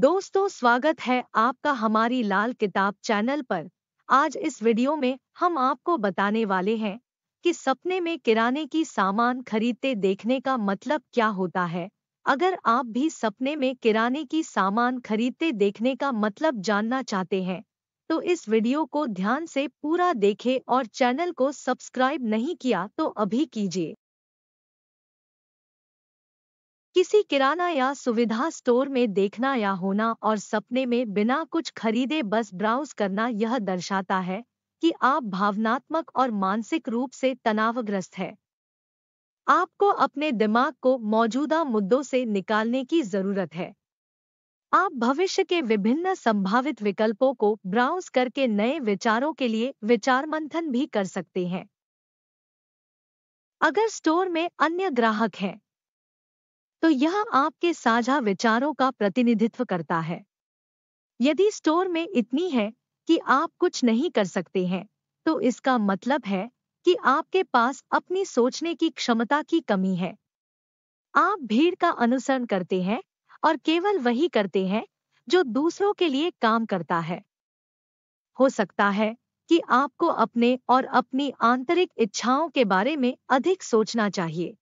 दोस्तों स्वागत है आपका हमारी लाल किताब चैनल पर आज इस वीडियो में हम आपको बताने वाले हैं कि सपने में किराने की सामान खरीदते देखने का मतलब क्या होता है अगर आप भी सपने में किराने की सामान खरीदते देखने का मतलब जानना चाहते हैं तो इस वीडियो को ध्यान से पूरा देखें और चैनल को सब्सक्राइब नहीं किया तो अभी कीजिए किसी किराना या सुविधा स्टोर में देखना या होना और सपने में बिना कुछ खरीदे बस ब्राउज करना यह दर्शाता है कि आप भावनात्मक और मानसिक रूप से तनावग्रस्त है आपको अपने दिमाग को मौजूदा मुद्दों से निकालने की जरूरत है आप भविष्य के विभिन्न संभावित विकल्पों को ब्राउज करके नए विचारों के लिए विचार मंथन भी कर सकते हैं अगर स्टोर में अन्य ग्राहक हैं तो यह आपके साझा विचारों का प्रतिनिधित्व करता है यदि स्टोर में इतनी है कि आप कुछ नहीं कर सकते हैं तो इसका मतलब है कि आपके पास अपनी सोचने की क्षमता की कमी है आप भीड़ का अनुसरण करते हैं और केवल वही करते हैं जो दूसरों के लिए काम करता है हो सकता है कि आपको अपने और अपनी आंतरिक इच्छाओं के बारे में अधिक सोचना चाहिए